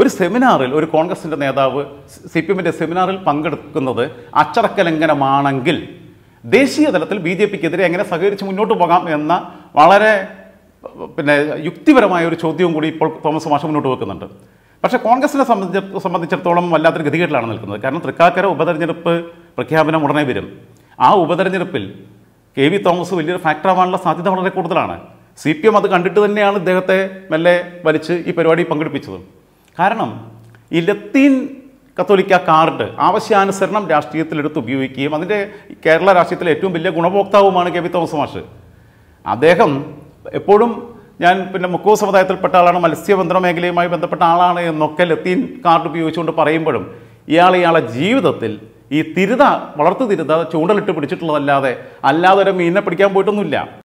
ഒരു സെമിനാറിൽ ഒരു കോൺഗ്രസിൻ്റെ നേതാവ് സി പി എമ്മിൻ്റെ സെമിനാറിൽ പങ്കെടുക്കുന്നത് അച്ചടക്കലംഘനമാണെങ്കിൽ ദേശീയ തലത്തിൽ ബി ജെ പിക്കെതിരെ എങ്ങനെ സഹകരിച്ച് മുന്നോട്ട് പോകാം എന്ന വളരെ പിന്നെ യുക്തിപരമായ ഒരു ചോദ്യവും കൂടി ഇപ്പോൾ തോമസ് മാഷ മുന്നോട്ട് വെക്കുന്നുണ്ട് പക്ഷേ കോൺഗ്രസിനെ സംബന്ധിച്ച സംബന്ധിച്ചിടത്തോളം വല്ലാത്തൊരു ഗതികേട്ടിലാണ് നിൽക്കുന്നത് കാരണം തൃക്കാക്കര ഉപതെരഞ്ഞെടുപ്പ് പ്രഖ്യാപനം ഉടനെ വരും ആ ഉപതെരഞ്ഞെടുപ്പിൽ കെ വി തോമസ് വലിയൊരു ഫാക്ടറാവാനുള്ള സാധ്യത വളരെ കൂടുതലാണ് സി പി എം അത് കണ്ടിട്ട് തന്നെയാണ് ഇദ്ദേഹത്തെ മെല്ലെ വലിച്ച് ഈ പരിപാടി പങ്കെടുപ്പിച്ചതും കാരണം ഈ ലത്തീൻ കത്തോലിക്ക കാർഡ് ആവശ്യാനുസരണം രാഷ്ട്രീയത്തിലെടുത്ത് ഉപയോഗിക്കുകയും അതിൻ്റെ കേരള രാഷ്ട്രീയത്തിലെ ഏറ്റവും വലിയ ഗുണഭോക്താവുമാണ് കെ പി തോമസ് മാഷ് അദ്ദേഹം എപ്പോഴും ഞാൻ പിന്നെ മുക്കോ സമുദായത്തിൽപ്പെട്ട ആളാണ് മത്സ്യബന്ധന മേഖലയുമായി ബന്ധപ്പെട്ട ആളാണ് എന്നൊക്കെ ലത്തീൻ കാർഡ് ഉപയോഗിച്ചുകൊണ്ട് പറയുമ്പോഴും ഇയാൾ ഇയാളെ ജീവിതത്തിൽ ഈ തിരുത വളർത്തു തിരുത ചൂണ്ടലിട്ട് പിടിച്ചിട്ടുള്ളതല്ലാതെ അല്ലാതെ ഒരു മീനിനെ പിടിക്കാൻ പോയിട്ടൊന്നുമില്ല